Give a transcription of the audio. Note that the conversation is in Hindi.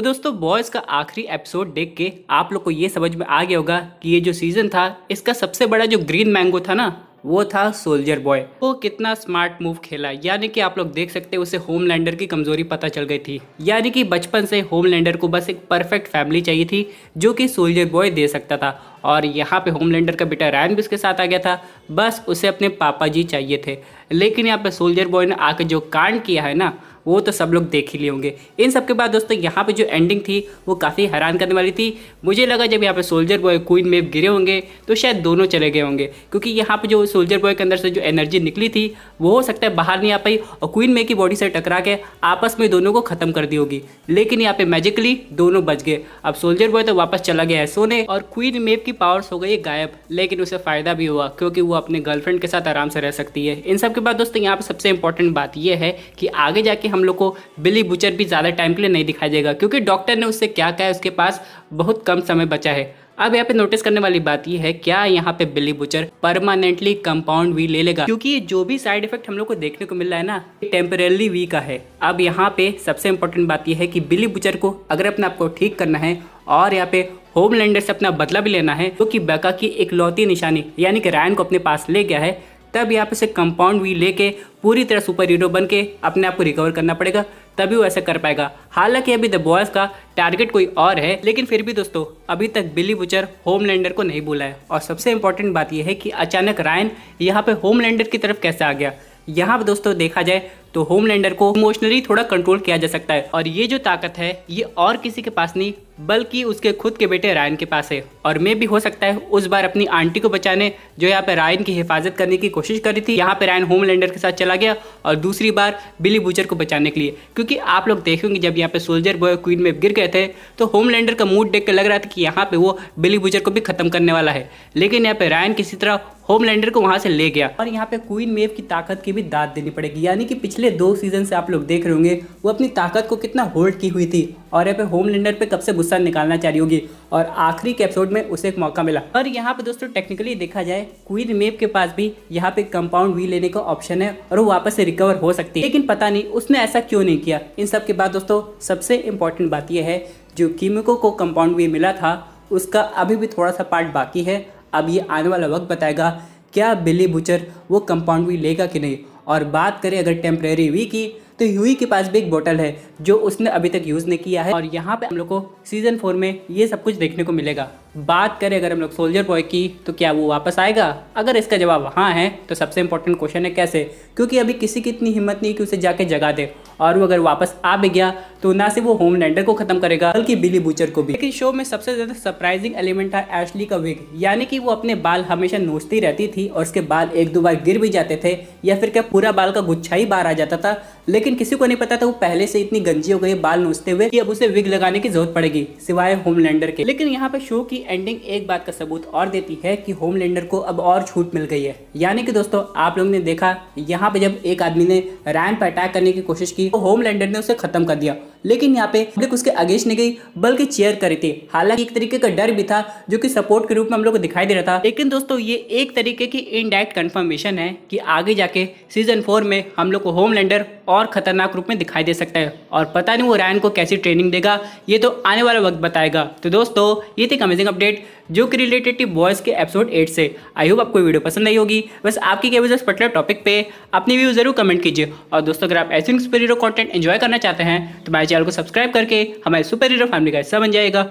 तो दोस्तों बॉयज़ का आखिरी एपिसोड देख के आप लोग को ये समझ में आ गया होगा कि ये जो सीज़न था इसका सबसे बड़ा जो ग्रीन मैंगो था ना वो था सोल्जर बॉय वो कितना स्मार्ट मूव खेला यानी कि आप लोग देख सकते हैं उसे होमलैंडर की कमजोरी पता चल गई थी यानी कि बचपन से होमलैंडर को बस एक परफेक्ट फैमिली चाहिए थी जो कि सोल्जर बॉय दे सकता था और यहाँ पे होमलैंडर का बेटा रैन भी उसके साथ आ गया था बस उसे अपने पापा जी चाहिए थे लेकिन यहाँ पे सोल्जर बॉय ने आकर जो कांड किया है ना वो तो सब लोग देख ही लिए होंगे इन सब के बाद दोस्तों यहाँ पे जो एंडिंग थी वो काफ़ी हैरान करने वाली थी मुझे लगा जब यहाँ पे सोल्जर बॉय क्वीन मेप गिरे होंगे तो शायद दोनों चले गए होंगे क्योंकि यहाँ पे जो सोल्जर बॉय के अंदर से जो एनर्जी निकली थी वो हो सकता है बाहर नहीं आ पाई और क्वीन मे की बॉडी से टकरा के आपस में दोनों को ख़त्म कर दी होगी लेकिन यहाँ पे मैजिकली दोनों बच गए अब सोल्जर बॉय तो वापस चला गया है सोने और क्वीन मेव की पावर्स हो गई गायब लेकिन उसे फ़ायदा भी हुआ क्योंकि वो अपने गर्लफ्रेंड के साथ आराम से रह सकती है इन सब के बाद दोस्तों यहाँ पर सबसे इंपॉर्टेंट बात यह है कि आगे जाके हम लोग को बिली बुचर भी ज़्यादा टाइम के लिए नहीं दिखाई देगा क्योंकि डॉक्टर ने उससे क्या कहा है उसके पास बहुत कम समय बचा है अब यहाँ पे नोटिस करने वाली बात यह है क्या यहाँ पे Billy Butcher permanently compound V ले लेगा क्योंकि जो भी साइड इफेक्ट हम लोग को देखने को मिल रहा है ना टेम्परेली वी का है अब यहाँ पे सबसे इंपॉर्टेंट बात यह है कि बिली बुचर को अगर अपने आपको ठीक करना है और यहाँ पे होमलैंडर से अपना बदला भी लेना है क्योंकि तो कि बैका की इकलौती निशानी यानी कि रायन को अपने पास ले गया है तब यहाँ पे से कंपाउंड वी लेके पूरी तरह सुपर हीरो बन के अपने आप को रिकवर करना पड़ेगा तभी वो ऐसा कर पाएगा हालांकि अभी द बॉयज़ का टारगेट कोई और है लेकिन फिर भी दोस्तों अभी तक बिली बुचर होमलैंडर को नहीं बुलाया और सबसे इंपॉर्टेंट बात यह है कि अचानक रायन यहाँ पे होमलैंडर की तरफ कैसे आ गया यहाँ पर दोस्तों देखा जाए तो होमलैंडर को इमोशनली थोड़ा कंट्रोल किया जा सकता है और ये जो ताकत है ये और किसी के पास नहीं बल्कि उसके खुद के बेटे रायन के पास है और मैं भी हो सकता है उस बार अपनी आंटी को बचाने जो यहाँ पे रायन की हिफाजत करने की कोशिश कर रही थी यहाँ पे रायन होमलैंडर के साथ चला गया और दूसरी बार बिली बूचर को बचाने के लिए क्योंकि आप लोग देखेंगे जब यहाँ पे सोल्जर बॉय क्वीन में गिर गए थे तो होमलैंडर का मूड देख कर लग रहा था कि यहाँ पे वो बिली बूचर को भी खत्म करने वाला है लेकिन यहाँ पे रायन किसी तरह होमलैंडर को वहाँ से ले गया और यहाँ पे क्वीन मेव की ताकत की भी दाद देनी पड़ेगी यानी कि पिछले दो सीजन से आप लोग देख रहे होंगे वो अपनी ताकत को कितना होल्ड की हुई थी और यहाँ पे होमलैंडर पे कब से गुस्सा आंसर निकालना चाह रही होगी और आखिरी के एपिसोड में उसे एक मौका मिला और यहाँ पे दोस्तों टेक्निकली देखा जाए क्वीन मेप के पास भी यहाँ पे कंपाउंड वी लेने का ऑप्शन है और वो वापस से रिकवर हो सकती है लेकिन पता नहीं उसने ऐसा क्यों नहीं किया इन सब के बाद दोस्तों सबसे इम्पोर्टेंट बात यह है जो कीमिको को कंपाउंड वी मिला था उसका अभी भी थोड़ा सा पार्ट बाकी है अब ये आने वाला वक्त बताएगा क्या बिल्ली बुचर वो कंपाउंड वी लेगा कि नहीं और बात करें अगर टेम्प्रेरी वी की तो यूई के पास भी एक बोतल है जो उसने अभी तक यूज़ नहीं किया है और यहाँ पे हम लोग को सीज़न फोर में ये सब कुछ देखने को मिलेगा बात करें अगर हम लोग सोल्जर बॉय की तो क्या वो वापस आएगा अगर इसका जवाब हाँ है तो सबसे इंपॉर्टेंट क्वेश्चन है कैसे क्योंकि अभी किसी की इतनी हिम्मत नहीं कि उसे जाके जगा दे और वो अगर वापस आ भी गया तो ना सिर्फ वो होमलैंडर को खत्म करेगा बल्कि बिली बूचर को भी लेकिन शो में सबसे ज़्यादा सरप्राइजिंग एलिमेंट था एशली का विग यानी कि वो अपने बाल हमेशा नोचती रहती थी और उसके बाल एक दो बार गिर भी जाते थे या फिर क्या पूरा बाल का गुच्छा ही बाहर आ जाता था लेकिन किसी को नहीं पता था वो पहले से इतनी गंजी हो गई बाल नोचते हुए कि अब उसे विग लगाने की जरूरत पड़ेगी सिवाय होमलैंडर के लेकिन यहाँ पे शो की की एंडिंग एक बात का सबूत और देती है कि होमलैंडर को अब और छूट मिल गई है यानी कि दोस्तों आप लोग ने देखा यहाँ पे जब एक आदमी ने रैन पर अटैक करने की कोशिश की तो होमलैंडर ने उसे खत्म कर दिया लेकिन यहाँ पे पब्लिक उसके अगेंस्ट नहीं गई बल्कि चेयर करी थी हालांकि एक तरीके का डर भी था जो कि सपोर्ट के रूप में हम लोग को दिखाई दे रहा था लेकिन दोस्तों ये एक तरीके की इनडायरेक्ट कन्फर्मेशन है कि आगे जाके सीजन फोर में हम लोग को होमलैंडर और खतरनाक रूप में दिखाई दे सकता है और पता नहीं वो रैन को कैसी ट्रेनिंग देगा ये तो आने वाला वक्त बताएगा तो दोस्तों ये थी अमेजिंग अपडेट जो कि रिलेटेड थी बॉयज़ के एपिसोड एट से आई होप आपको वीडियो पसंद आई होगी बस आपकी क्या विजर्स पर्टिकुलर टॉपिक पे अपनी व्यू जरूर कमेंट कीजिए और दोस्तों अगर आप ऐसे कॉन्टेंट कंटेंट एंजॉय करना चाहते हैं तो बाय चैनल को सब्सक्राइब करके हमारे सुपर हीरो फैमिली का हिस्सा बन जाएगा